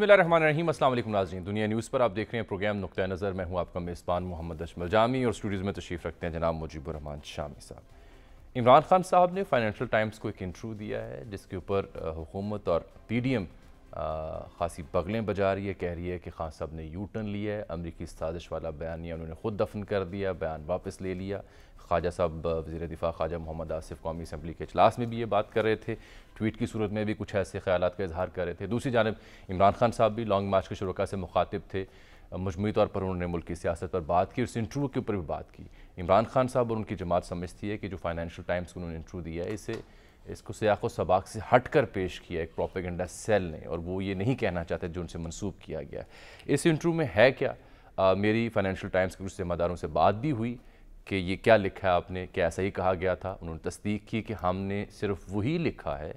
बिस्मिल रहीम दुनिया न्यूज़ पर आप देख रहे हैं प्रोग्राम नुक़ नज़र मैं हूँ आपका मेज़बान मोहम्मद अशमल जामी और स्टूडियोज़ में तशरीफ़ रखते हैं जनाब मुजीबरहमान शामी साहब इमरान खान साहब ने फाइनेंशियल टाइम्स को एक इंटरव्यू दिया है जिसके ऊपर हुकूमत और पी डी एम खासी बगलें बजा रही है कह रही है कि खान साहब ने यू टर्न लिया है अमरीकी साजिश वाला बयान या उन्होंने खुद दफन कर दिया बयान वापस ले लिया ख्वाजा साहब वजी दिफा ख्वाजा मोहम्मद आसिफ कौमी असम्बली के अजलास में भी ये बात कर रहे थे ट्वीट की सूरत में भी कुछ ऐसे ख्याल का इजहार कर रहे थे दूसरी जानब इमरान खान साहब भी लॉन्ग मार्च के शुरा से मुखातिब थे मजमू तौर पर उन्होंने मुल्क की सियासत पर बात की और इंटरव्यू के ऊपर भी बात की इमरान खान साहब और उनकी जमात समझती है कि जो फाइनेंशियल टाइम्स को उन्होंने इंटरव्यू दिया है इसे इसको सयाक सबाक से हट कर पेश किया एक प्रोपेगेंडा सेल ने और वो ये नहीं कहना चाहते जो उनसे मनसूब किया गया इस इंटरव्यू में है क्या आ, मेरी फाइनेंशियल टाइम्स के कुछ जिम्मेदारों से बात भी हुई कि ये क्या लिखा है आपने क्या ऐसा ही कहा गया था उन्होंने तस्दीक की कि हमने सिर्फ वही लिखा है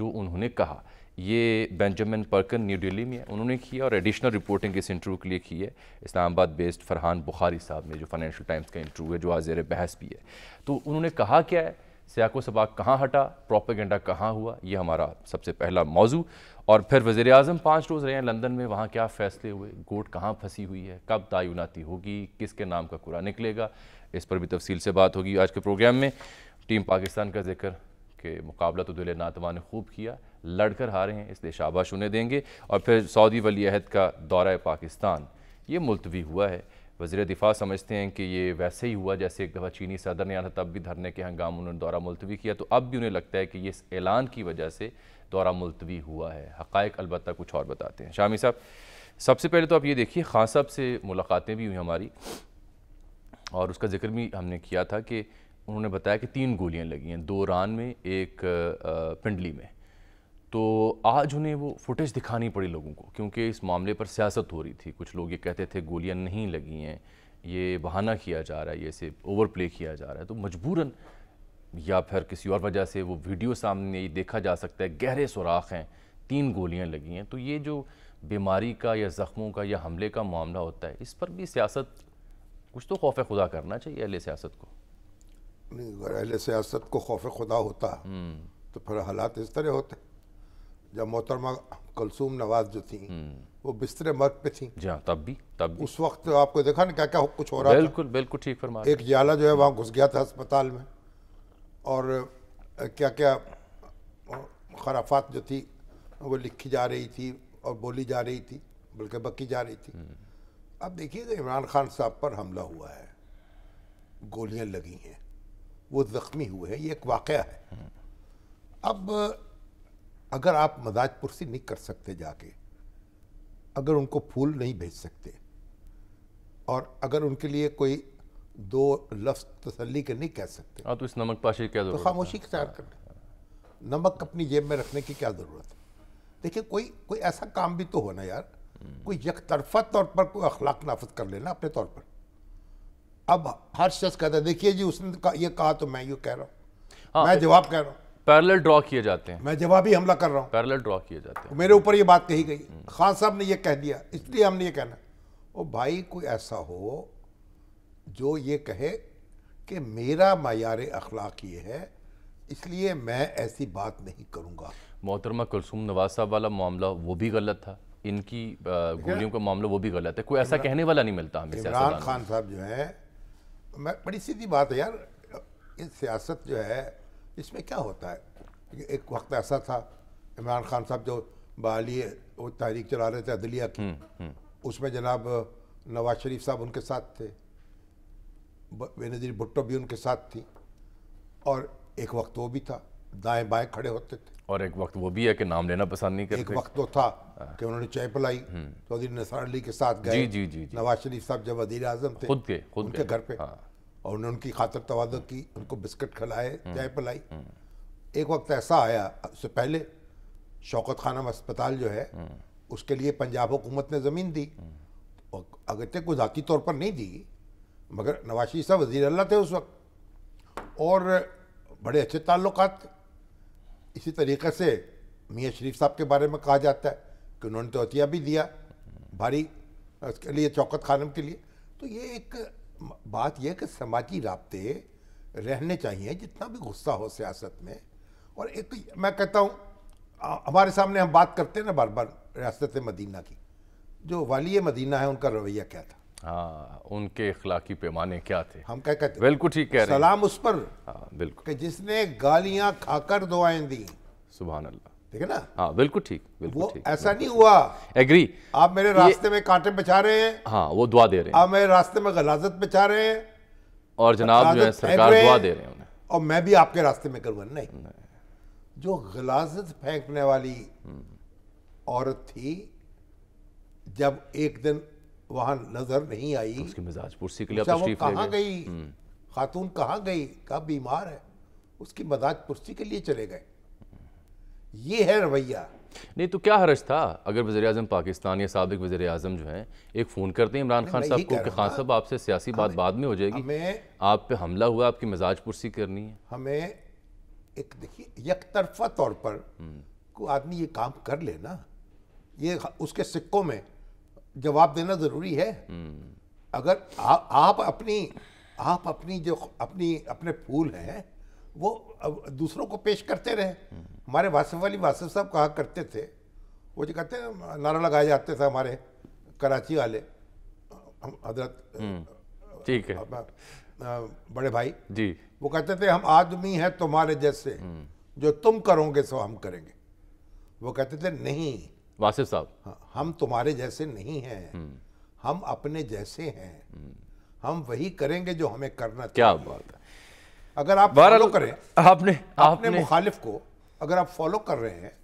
जो उन्होंने कहा ये बेंजामिन पर्कन न्यू दिल्ली में उन्होंने किया और एडिशनल रिपोर्टिंग इस इंटरव्यू के लिए की है इस्लामाबाद बेस्ड फरहान बुखारी साहब ने जो फाइनेंशियल टाइम्स का इंटरव्यू है जो आज जेर बहस भी है तो उन्होंने कहा क्या है सियाको सबाक कहाँ हटा प्रोपेगेंडा कहाँ हुआ ये हमारा सबसे पहला मौजू और फिर वज़र अजम पाँच रोज़ रहे हैं लंदन में वहाँ क्या फ़ैसले हुए गोट कहाँ फंसी हुई है कब तयनती होगी किसके नाम का कुरा निकलेगा इस पर भी तफसील से बात होगी आज के प्रोग्राम में टीम पाकिस्तान का जिक्र के मुकाबला तो दुल नातवा ने खूब किया लड़कर हारे हैं इसलिए शाबाश उन्हें देंगे और फिर सऊदी वली अहद का दौरा पाकिस्तान ये मुलतवी हुआ है वजी दिफा समझते हैं कि ये वैसे ही हुआ जैसे एक दफ़ा चीनी सदर ने आना तब भी धरने के हंगाम उन्होंने दौरा मुलतवी किया तो अब भी उन्हें लगता है कि ये इस ऐलान की वजह से दौरा मुलतवी हुआ है हक़ अलबत् कुछ और बताते हैं शामी साहब सबसे पहले तो आप ये देखिए खान साहब से मुलाकातें भी हुई हमारी और उसका जिक्र भी हमने किया था कि उन्होंने बताया कि तीन गोलियां लगी हैं दो रान में एक पिंडली में तो आज उन्हें वो फुटेज दिखानी पड़ी लोगों को क्योंकि इस मामले पर सियासत हो रही थी कुछ लोग ये कहते थे गोलियां नहीं लगी हैं ये बहाना किया जा रहा है ये इसे ओवर प्ले किया जा रहा है तो मजबूरन या फिर किसी और वजह से वो वीडियो सामने देखा जा सकता है गहरे सुराख हैं तीन गोलियाँ लगी हैं तो ये जो बीमारी का या ज़ख्मों का या हमले का मामला होता है इस पर भी सियासत कुछ तो खौफ खुदा करना चाहिए अहल सियासत को नहीं अगर अहल सियासत को खौफ खुदा होता हम्म। तो फिर हालात इस तरह होते जब मोहतरमा कलसूम नवाज जो थी हम्म। वो बिस्तर मर्ग पे थी जहाँ तब भी तब भी। उस वक्त तो आपको देखा ना क्या क्या कुछ हो रहा है बिल्कुल बिल्कुल ठीक फरमा एक जाला जो है वहाँ घुस गया था अस्पताल में और क्या क्या खराफात जो थी वो लिखी जा रही थी और बोली जा रही थी बल्कि बकी जा रही थी हम्म। अब देखिएगा इमरान खान साहब पर हमला हुआ है गोलियां लगी हैं वो ज़ख्मी हुए हैं ये एक वाक़ है अब अगर आप मजाज पुरसी नहीं कर सकते जाके अगर उनको फूल नहीं भेज सकते और अगर उनके लिए कोई दो लफ्ज़ तसली के नहीं कह सकते हाँ, तो इस नमक पाशी क्या तो खामोशी के तैयार कर नमक अपनी जेब में रखने की क्या ज़रूरत है देखिए कोई कोई ऐसा काम भी तो होना यार कोई यक तरफा तौर पर कोई अखलाक नाफज कर लेना अपने तौर पर अब हर शख्स कहता है देखिए जी उसने का, ये कहा तो मैं ये कह रहा हूँ हाँ, मैं जवाब कह रहा हूँ पैरेलल ड्रॉ किए जाते हैं मैं जवाबी हमला कर रहा हूँ पैरेलल ड्रॉ किए जाते हैं मेरे ऊपर ये बात कही गई हम्म। खान साहब ने ये कह दिया इसलिए हमने ये कहना ओ भाई कोई ऐसा हो जो ये कहे कि मेरा मैार अखलाक ये है इसलिए मैं ऐसी बात नहीं करूँगा मोहतरमा कुलसुम नवाज साहब वाला मामला वो भी गलत था इनकी गोलियों का मामला वो भी गलत है कोई ऐसा कहने वाला नहीं मिलता हमें इमरान खान साहब जो है मैं बड़ी सीधी बात है यार सियासत जो है इसमें क्या होता है एक वक्त ऐसा था इमरान खान साहब जो बाली वो तहरीक चला रहे थे अदलिया की हम्म, हम्म। उसमें जनाब नवाज शरीफ साहब उनके साथ थे बेनजीर भुट्टो भी उनके साथ थी और एक वक्त वो भी था दाएं बाएं खड़े होते थे और एक वक्त वो भी है कि नाम लेना पसंद नहीं करते एक वक्त तो था हाँ। कि उन्होंने चाय पलाई चौधरी हम्म। तो निसार अली के साथ गए जी जी जी, जी। नवाज शरीफ साहब जब वजीर आजम थे खुद के खुद उनके घर पे हाँ। और उन्होंने उनकी खातर तवाद की उनको बिस्किट खिलाए हम्म। चाय पिलाई हम्म। एक वक्त ऐसा आया उससे पहले शौकत खानम अस्पताल जो है उसके लिए पंजाब हुकूमत ने ज़मीन दी अगर को ज़ाती तौर पर नहीं दी मगर नवाज शरीफ साहब वजीर अल्लाह थे उस वक्त और बड़े अच्छे ताल्लुक थे इसी तरीके से मियाँ शरीफ साहब के बारे में कहा जाता है कि उन्होंने तो अतिया भी दिया भारी उसके लिए चौकत खानम के लिए तो ये एक बात यह कि समाजी रबते रहने चाहिए जितना भी गुस्सा हो सियासत में और एक मैं कहता हूँ हमारे सामने हम बात करते हैं ना बार बार रियासत मदीना की जो वाली मदीना है उनका रवैया क्या था आ, हाँ, उनके इखलाकी पैमाने क्या थे हम क्या कहते बिल्कुल ठीक कह रहे सलाम उस पर हाँ, बिल्कुल कि जिसने गालियां खाकर दुआएं दी सुबह अल्लाह ठीक है ना हाँ बिल्कुल ठीक बिल्कुल ठीक, ऐसा नहीं हुआ एग्री आप मेरे रास्ते में कांटे बिछा रहे हैं हाँ वो दुआ दे रहे हैं आप मेरे रास्ते में गलाजत बिछा रहे हैं और जनाब जो है सरकार दुआ दे रहे हैं उन्हें और मैं भी आपके रास्ते में करूँगा नहीं जो गलाजत फेंकने वाली हम्म। औरत थी जब एक दिन वहां नजर नहीं आई उसकी मिजाज पुरसी के लिए अच्छा, तशरीफ कहाँ गई हम्म। खातून कहाँ गई कब बीमार है उसकी मजाक पुरसी के लिए चले गए ये है रवैया नहीं तो क्या हरज था अगर वजे अजम पाकिस्तान या सबक वजे अजम जो हैं एक फ़ोन करते हैं इमरान खान साहब को कि खान साहब आपसे सियासी बात बाद में हो जाएगी हमें आप पे हमला हुआ आपकी मिजाज पुरसी करनी है हमें एक देखिए एक तरफा तौर पर हम्म। को आदमी ये काम कर लेना ये उसके सिक्कों में जवाब देना ज़रूरी है अगर आ, आप अपनी आप अपनी जो अपनी अपने फूल हैं वो दूसरों को पेश करते रहे हमारे वासिफ अली वासिफ साहब कहा करते थे वो जो कहते हैं नारा लगाए जाते थे हमारे कराची वाले हम हजरत हम्म, ठीक है बड़े भाई जी वो कहते थे हम आदमी हैं तुम्हारे जैसे हम्म। जो तुम करोगे सो हम करेंगे वो कहते थे नहीं वासिफ साहब हाँ, हम तुम्हारे जैसे नहीं हैं हम अपने जैसे हैं हम वही करेंगे जो हमें करना क्या बात है अगर आप फॉलो करें आपने आपने मुखालिफ को अगर आप फॉलो कर रहे हैं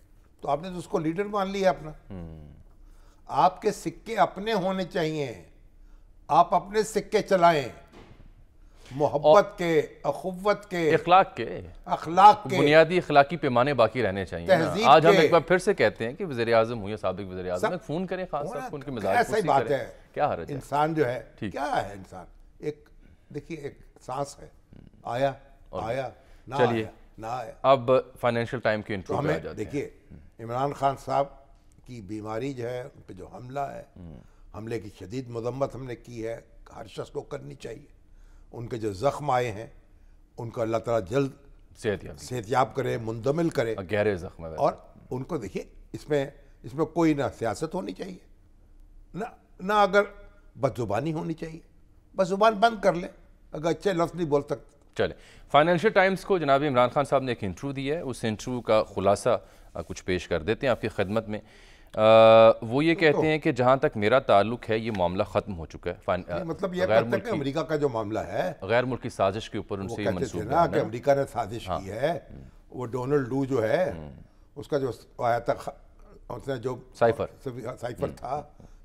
तो आपने तो उसको लीडर मान लिया अपना हम्म। आपके सिक्के अपने होने चाहिए आप अपने सिक्के चलाएं मोहब्बत के अखुवत के अखलाक के अखलाक के बुनियादी अखलाकी पैमाने बाकी रहने चाहिए आज हम एक बार फिर से कहते हैं कि वजी अजम हुए सबक वजी अजम फोन करें खास उनके मिजाज सही बात है क्या हर इंसान जो है क्या है इंसान एक देखिए एक सांस है हम्म। आया आया ना चलिए ना आया अब फाइनेंशियल टाइम के इंटरव्यू तो में देखिए हम्म। इमरान खान साहब की बीमारी जो है उन पर जो हमला है हम्म। हमले की शदीद मजम्मत हमने की है हर शख्स को करनी चाहिए उनके जो ज़ख्म आए हैं उनको अल्लाह ताला जल्द सेहतियाब सेहतियाब करे मुंदमिल करे गहरे ज़ख्म और उनको देखिए इसमें इसमें कोई ना सियासत होनी चाहिए ना ना अगर बदजुबानी होनी चाहिए बस जुबान बंद कर ले अगर अच्छे लफ्ज़ नहीं बोल सकते चले फाइनेंशियल टाइम्स को जनाब इमरान खान साहब ने एक इंटरव्यू दिया है उस इंटरव्यू का खुलासा कुछ पेश कर देते हैं आपकी खदमत में वो ये तो कहते तो, हैं कि जहाँ तक मेरा ताल्लुक है ये मामला ख़त्म हो चुका है आ, मतलब ये गैर मुल्क अमरीका का जो मामला है गैर मुल्की साजिश के ऊपर उनसे अमरीका कि ने साजिश हाँ। की है वो डोनाल्ड डू जो है हम्म। उसका जो आया था उसने जो साइफर हाँ, साइफर हम्म। था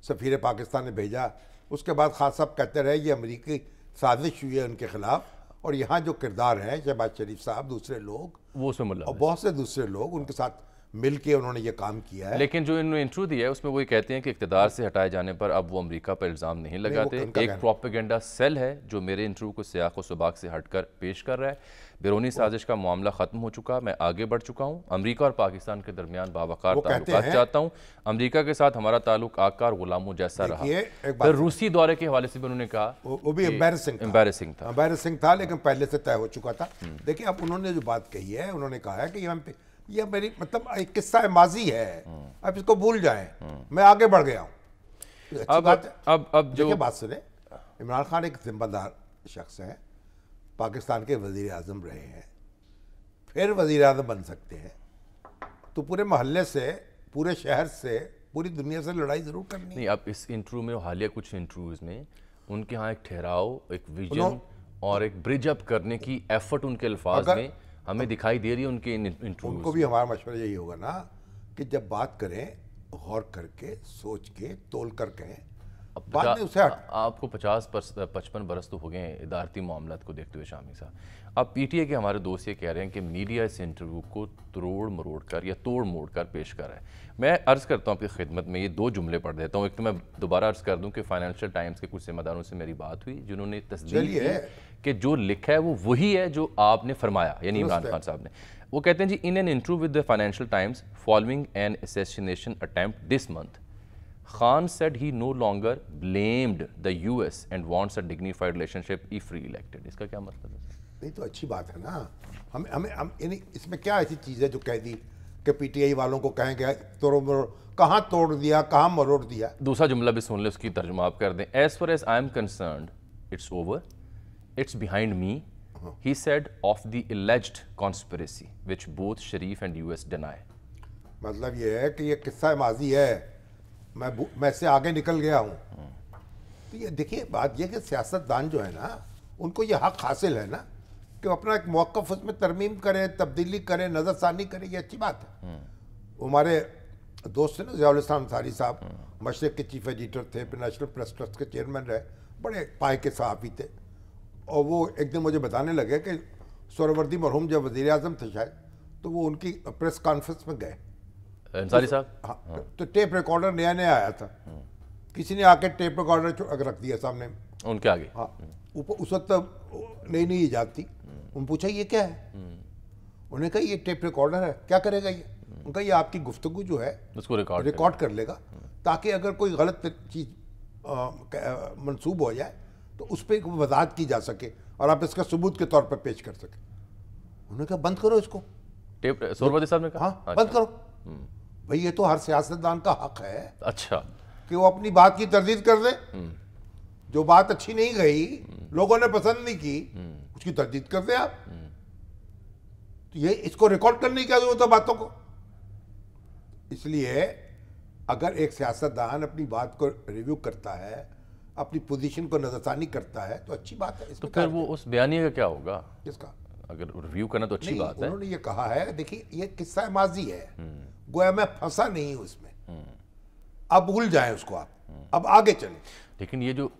सफ़ीर पाकिस्तान ने भेजा उसके बाद खास साहब कहते रहे ये अमरीकी साजिश हुई है उनके खिलाफ और यहाँ जो किरदार हैं शहबाज शरीफ साहब दूसरे लोग वो उसमें और बहुत से दूसरे लोग उनके साथ मिलके उन्होंने ये काम किया है लेकिन जो इन्होंने इंटरव्यू दिया है उसमें वो ये कहते हैं कि इकतदार से हटाए जाने पर अब वो अमेरिका पर इल्ज़ाम नहीं लगाते नहीं, एक प्रोपेगेंडा सेल है जो मेरे इंटरव्यू को सियाक व सबाक से हटकर पेश कर रहा है बिरूनी साजिश का मामला ख़त्म हो चुका मैं आगे बढ़ चुका हूँ अमरीका और पाकिस्तान के दरमियान बाबाकार चाहता हूँ अमरीका के साथ हमारा ताल्लुक आकार गुलामों जैसा रहा फिर रूसी दौरे के हवाले से भी उन्होंने कहा वो भी एम्बेरसिंग था लेकिन हाँ। पहले से तय हो चुका था हम्म। देखिए अब उन्होंने जो बात कही है उन्होंने कहा है कि हम यह मेरी मतलब एक किस्सा है माजी है अब इसको भूल जाए मैं आगे बढ़ गया हूँ अब अब अब जो बात सुने इमरान खान एक जिम्मेदार शख्स है पाकिस्तान के वजीर अजम रहे हैं फिर वजीर अजम बन सकते हैं तो पूरे मोहल्ले से पूरे शहर से पूरी दुनिया से लड़ाई जरूर करनी नहीं अब इस इंटरव्यू में हालिया कुछ इंटरव्यूज में उनके यहाँ एक ठहराव एक विजन और एक ब्रिज अप करने की एफर्ट उनके अल्फाज में हमें दिखाई दे रही है उनके इन इंटरव्यू उनको भी हमारा मशवरा यही होगा ना कि जब बात करें गौर करके सोच के तोल कर कहें बाद में उसे हट आपको पचास पचपन बरस तो हो गए इदारती मामला को देखते हुए शामी साहब अब पीटीए के हमारे दोस्त ये कह रहे हैं कि मीडिया इस इंटरव्यू को तोड़ मरोड़ कर या तोड़ मोड़ कर पेश कर रहा है मैं अर्ज़ करता हूँ आपकी खिदमत में ये दो जुमले पढ़ देता हूँ एक तो मैं दोबारा अर्ज़ कर दूँ कि फाइनेंशियल टाइम्स के कुछ जिम्मेदारों से मेरी बात हुई जिन्होंने तस्वीर कि जो लिखा है वो वही है जो आपने फरमाया यानी इमरान खान साहब ने वो कहते हैं जी in an interview with the Financial Times following an assassination attempt this month Khan said he no longer blamed the US and wants a dignified relationship if reelected इसका क्या मतलब है नहीं तो अच्छी बात है ना हम हमें हम यानी इसमें क्या ऐसी चीज़ है जो कह दी कि पीटीआई वालों को कहें कि तोड़ो मरो कहाँ तोड़ दिया कहाँ मरोड़ दिया दूसरा जुमला भी सुन ले उसकी तर्जुमा आप कर दें as far as I am concerned it's over it's behind me he said of the of conspiracy alleged both Sharif and US deny मतलब ये है कि ये किस्सा माजी है मैं मैं से आगे निकल गया हूँ तो ये देखिए बात यह कि सियासतदान जो है ना उनको ये हक हासिल है ना कि अपना एक मौक़ उसमें तरमीम करें तब्दीली करें नज़रसानी करें ये अच्छी बात है हम्म। हमारे दोस्त थे ना जयालाम अंसारी साहब हम्म। मशरक़ के चीफ एडिटर थे फिर नेशनल प्रेस ट्रस्ट के चेयरमैन रहे बड़े पाए के सहाफ़ी थे और वो एक दिन मुझे बताने लगे कि सौरवर्दी मरहूम जब वजीर अजम थे शायद तो वो उनकी प्रेस कॉन्फ्रेंस में गए अंसारी तो साहब हाँ, हाँ, तो टेप रिकॉर्डर नया नया आया था हम्म। किसी ने आके टेप रिकॉर्डर रख दिया सामने उनके आगे हाँ हम्म। उस वक्त नई नई ईजाद थी हम्म। उन पूछा ये क्या है उन्हें कहा ये टेप रिकॉर्डर है क्या करेगा ये उनका ये आपकी गुफ्तगु जो है उसको रिकॉर्ड रिकॉर्ड कर लेगा ताकि अगर कोई गलत चीज़ मनसूब हो जाए तो उस पर वजाहत की जा सके और आप इसका सबूत के तौर पर पेश कर सके उन्होंने कहा बंद करो इसको साहब ने कहा हाँ बंद अच्छा। करो हम्म। भाई ये तो हर सियासतदान का हक है अच्छा कि वो अपनी बात की तरदीद कर दे हम्म। जो बात अच्छी नहीं गई हम्म। लोगों ने पसंद नहीं की उसकी तरदीद कर दे आप तो ये इसको रिकॉर्ड करने की जरूरत है बातों को इसलिए अगर एक सियासतदान अपनी बात को रिव्यू करता है अपनी पोजीशन को नजरसानी करता है तो अच्छी बात है तो फिर वो उस बयानी का क्या होगा किसका अगर रिव्यू करना तो अच्छी बात है उन्होंने ये कहा है देखिए ये किस्सा माजी है हम्म। गोया मैं फंसा नहीं हूं इसमें हम्म। अब भूल जाए उसको आप हम्म। अब आगे चले लेकिन ये जो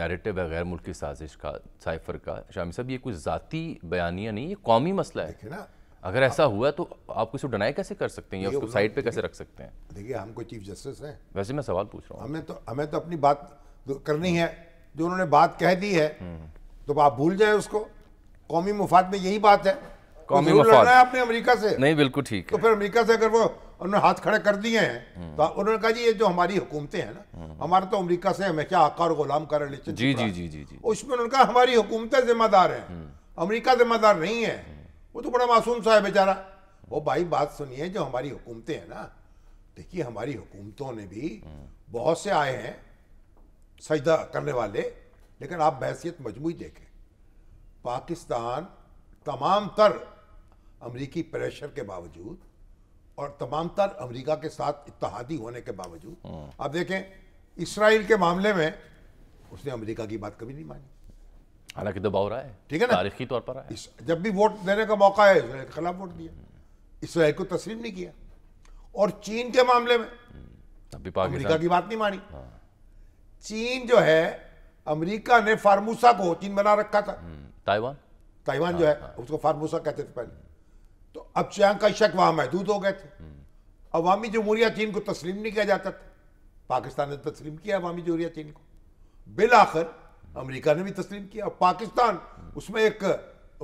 नैरेटिव है गैर मुल्की साजिश का साइफर का शामी साहब ये कोई ज़ाती बयानिया नहीं ये कौमी मसला है ना अगर ऐसा हुआ तो आप किसी डिनाई कैसे कर सकते हैं या उसको साइड पे कैसे रख सकते हैं देखिए हम कोई चीफ जस्टिस हैं वैसे मैं सवाल पूछ रहा हूँ हमें तो हमें तो अपनी बात करनी है जो उन्होंने बात कह दी है हम्म। तो आप भूल जाए उसको कौमी मुफाद में यही बात है कौमी तो मुफाद है आपने अमेरिका से नहीं बिल्कुल ठीक तो फिर अमेरिका से अगर वो उन्होंने हाथ खड़े कर दिए हैं हम्म। तो उन्होंने कहा जी ये जो हमारी हुकूमतें हैं ना हम्म। हमारा तो अमेरिका से हमें क्या आकार गुलाम कर रिलेशन जी जी जी जी जी उसमें उन्होंने कहा हमारी हुकूमतें जिम्मेदार हैं अमेरिका जिम्मेदार नहीं है वो तो बड़ा मासूम सा है बेचारा वो भाई बात सुनिए जो हमारी हुकूमतें हैं ना देखिए हमारी हुकूमतों ने भी बहुत से आए हैं सजदा करने वाले लेकिन आप बहसीत मजमू देखें पाकिस्तान तमाम तर अमरीकी प्रेशर के बावजूद और तमाम तर अमरीका के साथ इतहादी होने के बावजूद हाँ। आप देखें इसराइल के मामले में उसने अमरीका की बात कभी नहीं मानी हालांकि दबाव रहा है ठीक है ना तारीखी तौर पर इस, जब भी वोट देने का मौका है इसराइल के खिलाफ वोट दिया इसराइल को तस्लीम नहीं किया और चीन के मामले में अमरीका की बात नहीं मानी हाँ। चीन जो है अमरीका ने फार्मूसा को चीन बना रखा था हम्म, ताइवान ताइवान हाँ, जो है हाँ। उसको फार्मूसा कहते थे पहले तो अब चैंग का शक वहां महदूद हो गए थे हम्म। अवामी जमहूरिया चीन को तस्लीम नहीं किया जाता था पाकिस्तान ने तस्लीम किया अवामी जमहूरिया चीन को बिल आखिर अमेरिका ने भी तस्लीम किया पाकिस्तान उसमें एक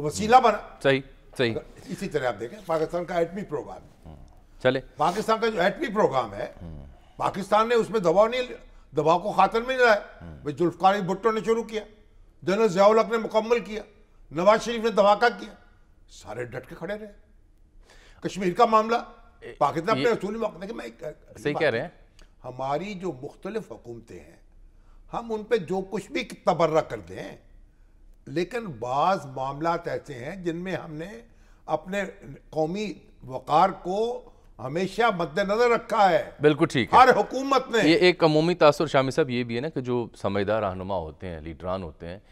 वसीला बना सही सही इसी तरह आप देखें पाकिस्तान का एटमी प्रोग्राम चले पाकिस्तान का जो एटमी प्रोग्राम है पाकिस्तान ने उसमें दबाव नहीं दबाव को खातर में लाया भाई जुल्फकार भुट्टो ने शुरू किया जनरल जयाउल हक ने मुकम्मल किया नवाज शरीफ ने धमाका किया सारे डट के खड़े रहे कश्मीर का मामला पाकिस्तान अपने सही कह रहे हैं हमारी जो मुख्तलिफ हुकूमतें हैं हम उन पर जो कुछ भी तबर्रा कर दें लेकिन बाज़ मामला ऐसे हैं जिनमें हमने अपने कौमी वक़ार को हमेशा मद्देनजर रखा है बिल्कुल ठीक हर हुकूमत ने ये एक अमूमी तासर शामी साहब ये भी है ना कि जो समझदार रहनुमा होते हैं लीडरान होते हैं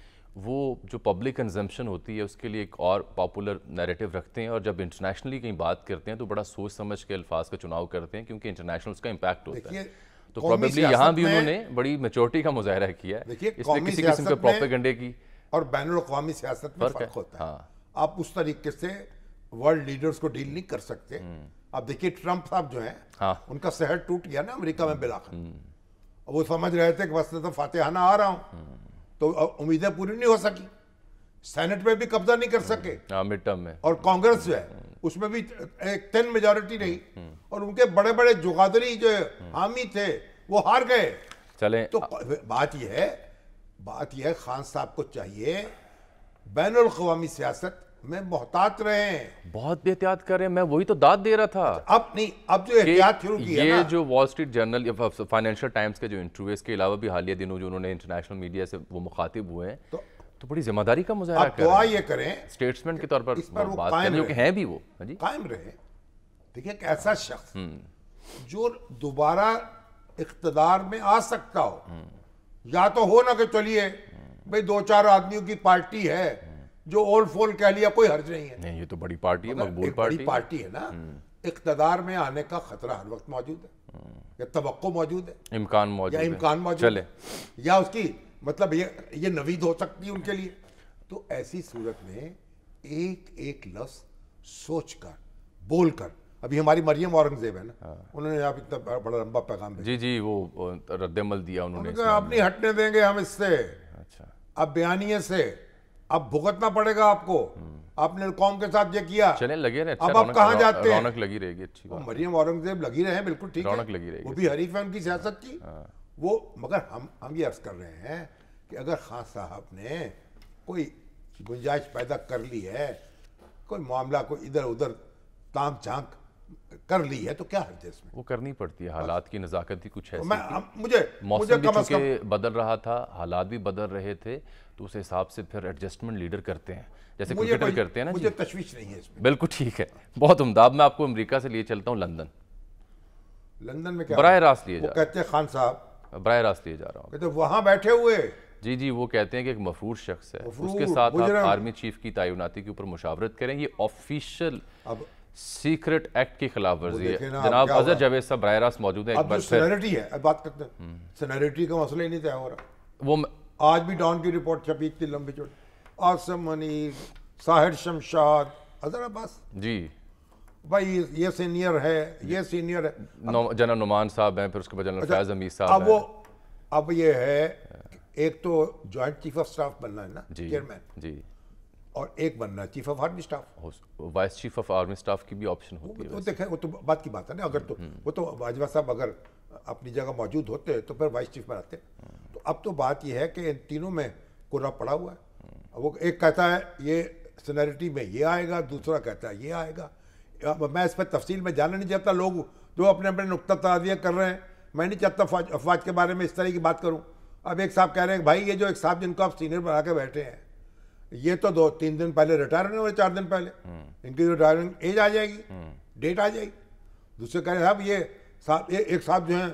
वो जो पब्लिक कंजम्पशन होती है उसके लिए एक और पॉपुलर नैरेटिव रखते हैं और जब इंटरनेशनली कहीं बात करते हैं तो बड़ा सोच समझ के अल्फाज का चुनाव करते हैं क्योंकि इंटरनेशनल उसका इम्पैक्ट होता है तो प्रॉबेबली यहाँ भी उन्होंने बड़ी मेचोरिटी का मुजाहरा किया देखिए किसी किस्म के प्रोपेगंडे की और बैन अवी सियासत में फर्क होता है हाँ। आप उस तरीके से वर्ल्ड लीडर्स को डील नहीं कर सकते आप हम्म। देखिए ट्रंप साहब जो है हाँ। उनका शहर टूट गया ना अमेरिका में बिलाखा हम्म। वो समझ रहे थे कि बस तो फातेहाना आ रहा हूं हम्म। तो उम्मीदें पूरी नहीं हो सकी सेनेट में भी कब्जा नहीं कर सके मिड हाँ, टर्म में और कांग्रेस जो है उसमें भी एक टेन मेजोरिटी रही और उनके बड़े बड़े जुगादरी जो हामी थे वो हार गए चले तो बात यह है बात यह है खान साहब को चाहिए बैन अवी सियासत में मोहतात रहे बहुत एहतियात करें मैं वही तो दाद दे रहा था अब नहीं अब जो एहतियात शुरू की ये जो Wall Street Journal Financial Times के जो इंटरव्यू के अलावा भी हालिया दिनों जो उन्होंने इंटरनेशनल मीडिया से वो मुखातिब हुए हैं तो तो बड़ी जिम्मेदारी का मुजाहरा आप दुआ ये करें स्टेट्समैन के तौर पर इस पर वो कायम रहे हैं भी वो हाँ जी कायम रहे देखिए एक ऐसा शख्स हम्म। जो दोबारा इकतदार में आ सकता हो या तो हो ना कि चलिए भाई दो चार आदमियों की पार्टी है जो ओल फोल कह लिया कोई हर्ज नहीं है नहीं ये तो बड़ी पार्टी है मकबूल पार्टी बड़ी पार्टी है ना हम्म। इकतदार में आने का खतरा हर वक्त मौजूद है हम्म। या तो मौजूद है इम्कान मौजूद या इम्कान मौजूद चले या उसकी मतलब ये ये नवीद हो सकती है उनके लिए तो ऐसी सूरत में एक एक लफ्स सोच कर बोल कर अभी हमारी मरियम औरंगजेब है ना हाँ। उन्होंने आप इतना बड़ा लंबा पैगाम जी जी वो रद्दमल दिया उन्होंने आप नहीं हटने देंगे हम इससे अच्छा अब बयानिए से अब भुगतना पड़ेगा आपको हम्म। आपने कौम के साथ ये किया चले लगे रहे अच्छा, अब आप कहा जाते हैं रौनक लगी रहेगी अच्छी मरियम औरंगजेब लगी रहे हैं बिल्कुल ठीक रौनक लगी रहेगी वो भी हरीफ है उनकी सियासत की हाँ। वो मगर हम हम ये अर्ज कर रहे हैं कि अगर खान साहब ने कोई गुंजाइश पैदा कर ली है कोई मामला को इधर उधर ताम झांक कर ली है तो क्या हर है वो करनी पड़ती है हालात की नज़ाकत ही कुछ है तो मैं हम, मुझे मौसम भी चूँकि बदल रहा था हालात भी बदल रहे थे तो उस हिसाब से फिर एडजस्टमेंट लीडर करते हैं जैसे क्रिकेटर करते हैं ना मुझे तशवीश नहीं है इसमें बिल्कुल ठीक है बहुत उमदाब मैं आपको अमेरिका से लिए चलता हूँ लंदन लंदन में क्या बरह रास्त लिए जाते हैं खान साहब बर रास्त लिए जा रहा हूँ तो वहाँ बैठे हुए जी जी वो कहते हैं कि एक मफूर शख्स है मफरूर, उसके साथ आप आर्मी चीफ की तैनाती के ऊपर मुशावरत करें ये ऑफिशियल अब सीक्रेट एक्ट की खिलाफ वर्जी है जनाब अजहर जावेद साहब बरह रास्त मौजूद है बात करते हैं हम्म। मसला ही नहीं तय हो रहा वो आज भी डॉन की रिपोर्ट छपी इतनी लंबी चोट आसम मनी साहिर शमशाद अजहर अब्बास जी भाई ये सीनियर है ये सीनियर है जनरल नुमान साहब हैं फिर उसके बाद जनरल अच्छा, फैज अमीर साहब अब वो अब ये है एक तो जॉइंट चीफ ऑफ स्टाफ बनना है ना चेयरमैन जी और एक बनना है chief of army staff vice chief of army staff की भी ऑप्शन होती है वो देखे वो तो बात की बात है ना अगर तो हम्म, हम्म। वो तो बाजवा साहब अगर अपनी जगह मौजूद होते तो फिर वाइस चीफ बनाते हम्म। तो अब तो बात यह है कि इन तीनों में कोरा पड़ा हुआ है वो एक कहता है ये सीनरिटी में ये आएगा दूसरा कहता है ये आएगा मैं इस पर तफसील में जाना नहीं चाहता लोग जो अपने अपने नुकता तजिया कर रहे हैं मैं नहीं चाहता अफवाज के बारे में इस तरह की बात करूँ अब एक साहब कह रहे हैं भाई ये जो एक साहब जिनको आप सीनियर बना के बैठे हैं ये तो दो तीन दिन पहले रिटायर होने वाले चार दिन पहले हम्म। इनकी रिटायरिंग एज आ जाएगी हम्म। डेट आ जाएगी दूसरे कह रहे साहब ये साहब एक साहब जो हैं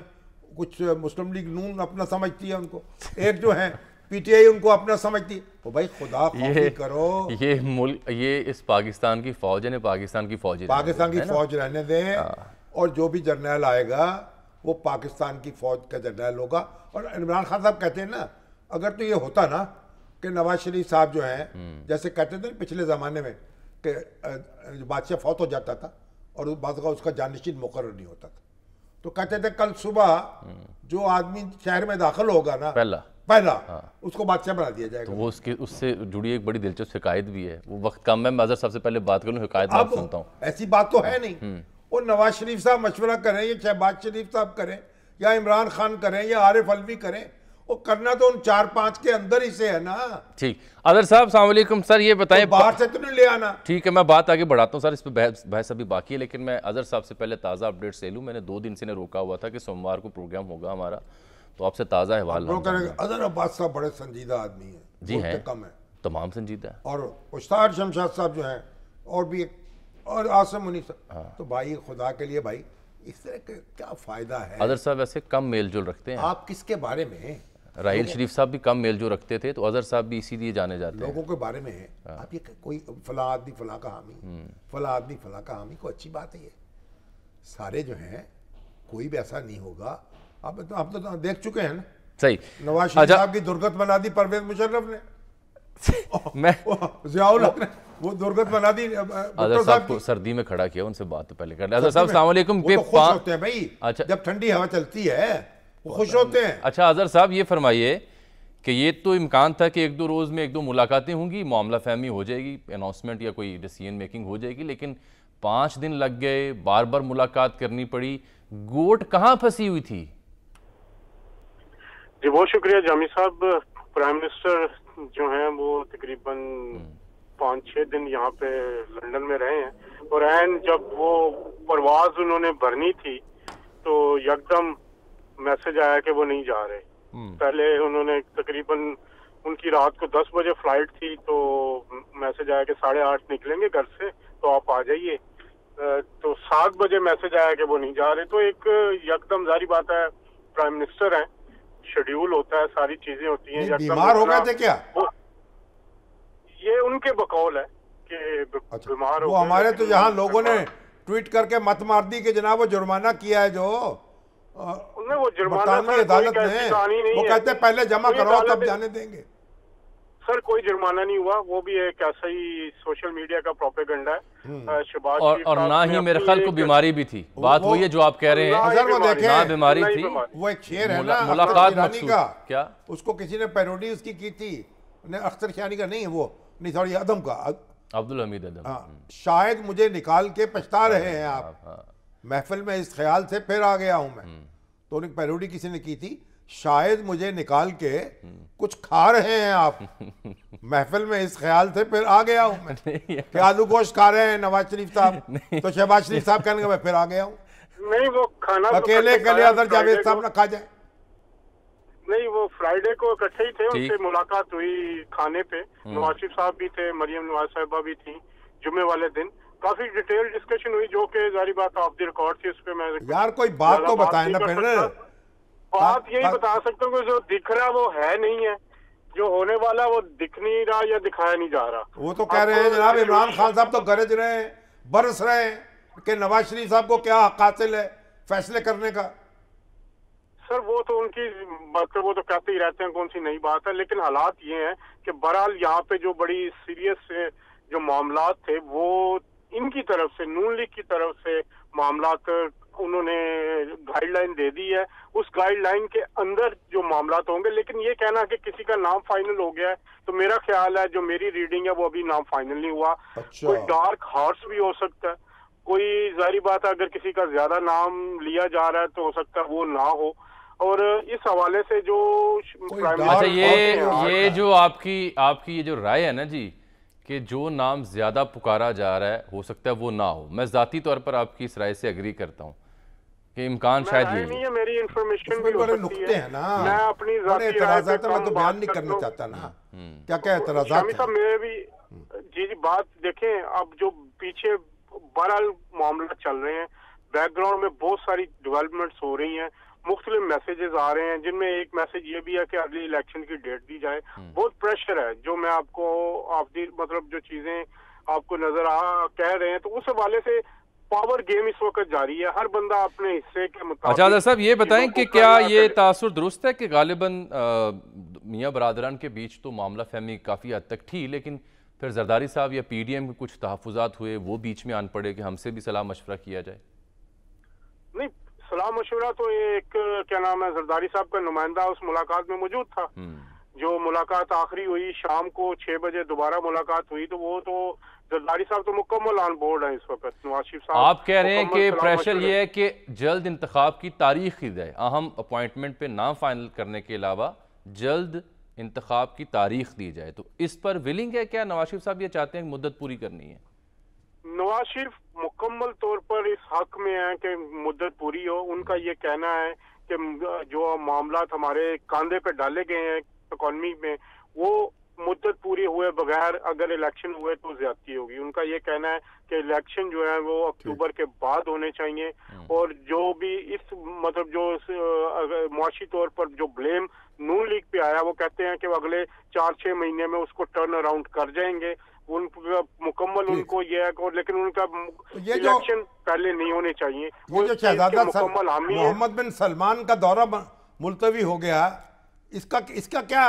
कुछ मुस्लिम लीग नून अपना समझती है उनको एक जो है पीटीआई उनको अपना समझती तो भाई खुदा ये करो ये मुल, ये इस पाकिस्तान की फौज ने पाकिस्तान की फौज पाकिस्तान की फौज रहने दें हाँ। और जो भी जर्नल आएगा वो पाकिस्तान की फौज का जर्नल होगा और इमरान खान साहब कहते हैं ना अगर तो ये होता ना कि नवाज शरीफ साहब जो हैं हम्म। जैसे कहते थे पिछले ज़माने में कि बादशाह फौत हो जाता था और का उसका जानशीन मुकर नहीं होता था तो कहते थे कल सुबह हम्म। जो आदमी शहर में दाखिल होगा ना पहला पहला हाँ। उसको बादशाह बना दिया जाएगा तो वो उसके उससे जुड़ी एक बड़ी दिलचस्प शिकायत भी है वो वक्त कम है मैं अजहर सबसे पहले बात करूँ शिकायत आप सुनता हूँ ऐसी बात तो है हाँ। नहीं हम्म। वो नवाज शरीफ साहब मशवरा करें या शहबाज शरीफ साहब करें या इमरान खान करें या आरिफ अलवी करें वो करना तो उन चार पांच के अंदर ही से है ना ठीक अदर साहब सलामकुम सर ये बताएं तो बाहर से तो नहीं ले आना ठीक है मैं बात आगे बढ़ाता हूँ सर इस पर बहस बहस अभी बाकी है लेकिन मैं अदर साहब से पहले ताज़ा अपडेट्स ले लूँ मैंने दो दिन से ने रोका हुआ था कि सोमवार को प्रोग्राम होगा हमारा तो आपसे ताज़ा अहवाल अजहर अब्बास साहब बड़े संजीदा आदमी हैं जी हैं कम है तमाम संजीदा है और उस्ताद शमशाद साहब जो हैं और भी एक और आसम मुनी साहब हाँ। तो भाई खुदा के लिए भाई इस तरह का क्या फ़ायदा है अजहर साहब ऐसे कम मेल जोल रखते हैं आप किसके बारे में राहल शरीफ साहब भी कम मेल जो रखते थे तो अजहर साहब भी इसी लिए जाने जाते लोगों हैं लोगों के बारे में है हाँ। आप ये कोई फला आदमी फला का हामी हम्म। फला आदमी फला का हामी को अच्छी बात है ये सारे जो हैं कोई भी ऐसा नहीं होगा आप तो आप तो देख चुके हैं ना सही नवाज शरीफ अच्छा। साहब की दुर्गत बना दी परवेज मुशर्रफ ने मैं जियाउल हक ने वो दुर्गत बना दी डॉक्टर अच्छा, साहब को सर्दी में खड़ा किया उनसे बात तो पहले कर लिया अच्छा, साहब सलाम अलैकुम पे तो खुश होते हैं भाई अच्छा जब ठंडी हवा चलती है वो खुश होते हैं अच्छा अजहर साहब ये फरमाइए कि ये तो इम्कान था कि एक दो रोज़ में एक दो मुलाकातें होंगी मामला फहमी हो जाएगी अनाउंसमेंट या कोई डिसीजन मेकिंग हो जाएगी लेकिन पाँच दिन लग गए बार बार मुलाकात करनी पड़ी गोट कहाँ फंसी हुई थी जी बहुत शुक्रिया जामी साहब प्राइम मिनिस्टर जो हैं वो तकरीबन हम्म। पाँच छः दिन यहाँ पे लंदन में रहे हैं और एन जब वो परवाज उन्होंने भरनी थी तो यकदम मैसेज आया कि वो नहीं जा रहे हम्म। पहले उन्होंने तकरीबन उनकी रात को दस बजे फ्लाइट थी तो मैसेज आया कि साढ़े आठ निकलेंगे घर से तो आप आ जाइए तो सात बजे मैसेज आया कि वो नहीं जा रहे तो एक यकदम जारी बात है प्राइम मिनिस्टर हैं शेड्यूल होता है सारी चीजें होती हैं बीमार हो गए थे क्या ये उनके बकौल है कि अच्छा, बीमार अच्छा, वो हमारे तो यहाँ लोगों ने ट्वीट करके मत मार दी कि जनाब वो जुर्माना किया है जो वो जुर्माना तो अदालत ने वो कहते पहले जमा करो तब जाने देंगे सर कोई जुर्माना नहीं हुआ वो भी एक ऐसा ही सोशल मीडिया का प्रोपेगेंडा है हम्म। शबाज और, और ना ही मेरे ख्याल को बीमारी भी थी बात वही है जो आप कह रहे हैं ना बीमारी थी वो एक शेर है ना मुलाकात क्या उसको किसी ने पैरोडी उसकी की थी अख्तर शानी का नहीं है वो नहीं सॉरी आदम का अब्दुल हमीद आदम हाँ, हम्म। शायद मुझे निकाल के पछता हाँ, रहे हैं हाँ, आप महफिल में इस ख्याल से फिर आ गया हूँ मैं हम्म। तो उन्हें पैरोडी किसी ने की थी शायद मुझे निकाल के कुछ खा रहे हैं आप महफिल में इस ख्याल से फिर आ गया हूँ मैं कि आलू गोश्त खा रहे हैं नवाज शरीफ साहब तो शहबाज शरीफ साहब कहने मैं फिर आ गया हूँ नहीं वो खाना तो अकेले अकेले अदर जावेद साहब ना खा जाए नहीं वो फ्राइडे को इकट्ठे ही थे उनसे मुलाकात हुई खाने पे हम्म। नवाज शरीफ साहब भी थे मरियम नवाज साहबा भी थी जुम्मे वाले दिन काफी डिटेल डिस्कशन हुई जो कि जारी बात ऑफ द रिकॉर्ड थी उस पर मैं यार कोई बात तो बताए ना पहले तो बात यही बता सकता हूँ जो दिख रहा वो है नहीं है जो होने वाला वो दिख नहीं रहा या दिखाया नहीं जा रहा वो तो कह रहे हैं जनाब इमरान खान साहब तो गरज रहे हैं बरस रहे हैं कि नवाज शरीफ साहब को क्या कातिल है फैसले करने का सर वो तो उनकी मतलब वो तो कहते ही रहते हैं कौन सी नई बात है लेकिन हालात ये हैं कि बहरहाल यहाँ पे जो बड़ी सीरियस जो मामला थे वो इनकी तरफ से नून लीग की तरफ से मामला उन्होंने गाइडलाइन दे दी है उस गाइडलाइन के अंदर जो मामला होंगे लेकिन ये कहना कि किसी का नाम फाइनल हो गया है तो मेरा ख्याल है जो मेरी रीडिंग है वो अभी नाम फाइनल नहीं हुआ अच्छा। कोई डार्क हॉर्स भी हो सकता है कोई जारी बात है अगर किसी का ज्यादा नाम लिया जा रहा है तो हो सकता है वो ना हो और इस हवाले से जो अच्छा ये ये जो आपकी आपकी ये जो राय है ना जी कि जो नाम ज़्यादा पुकारा जा रहा है हो सकता है वो ना हो मैं ज़ाती तौर पर आपकी इस राय से अग्री करता हूँ इम्कान शायद नहीं है मेरी इन्फॉर्मेशन भी बड़े नुकते हैं ना मैं अपनी एतराजात मैं तो बयान नहीं करना चाहता ना हम्म। क्या क्या तो एतराजात साहब मेरे भी हम्म। जी जी बात देखें अब जो पीछे बहरहाल मामला चल रहे हैं बैकग्राउंड में बहुत सारी डेवलपमेंट्स हो रही हैं मुख्तलिफ मैसेजेस आ रहे हैं जिनमें एक मैसेज ये भी है कि अगली इलेक्शन की डेट दी जाए हम्म। बहुत प्रेशर है जो मैं आपको आप मतलब जो चीजें आपको नजर आ कह रहे हैं तो उस हवाले से पावर गेम इस वक्त जारी है हर बंदा अपने हिस्से के मुताबिक अच्छा साहब ये बताएं कि क्या ये तासुर दुरुस्त है कि गालिबन मियाँ बरदरान के बीच तो मामला फहमी काफ़ी हद तक थी लेकिन फिर जरदारी साहब या पी डी एम के कुछ तहफात हुए वो बीच में आन पड़े कि हमसे भी सलाह मशवरा किया जाए नहीं सलाह मशवरा तो एक क्या नाम है जरदारी साहब का नुमाइंदा उस मुलाकात में मौजूद था हम्म। जो मुलाकात आखिरी हुई शाम को छह बजे दोबारा मुलाकात हुई तो वो तो जरदारी साहब तो मुकम्मल ऑन बोर्ड है इस वक्त नवाज शरीफ साहब आप कह रहे हैं कि प्रेशर ये है कि जल्द इंतखाब की तारीख ही दें अहम अपॉइंटमेंट पे ना फाइनल करने के अलावा जल्द इंतखाब की तारीख दी जाए तो इस पर विलिंग है क्या नवाज शरीफ साहब ये चाहते हैं मुद्दत पूरी करनी है नवाज शरीफ मुकम्मल तौर पर इस हक में है कि मुद्दत पूरी हो उनका ये कहना है कि जो मामला हमारे कांधे पे डाले गए हैं इकॉनमी में वो मुद्दत पूरी हुए बगैर अगर इलेक्शन हुए तो ज्यादती होगी उनका ये कहना है कि इलेक्शन जो है वो अक्टूबर के बाद होने चाहिए हम्म। और जो भी इस मतलब जो मुआशी तौर पर जो ब्लेम नून लीग पे आया वो कहते हैं कि अगले चार छह महीने में उसको टर्न अराउंड कर जाएंगे उन मुकम्मल उनको ये है और लेकिन उनका इलेक्शन पहले नहीं होने चाहिए मुकम्मल हामी मोहम्मद बिन सलमान का दौरा मुलतवी हो गया इसका इसका क्या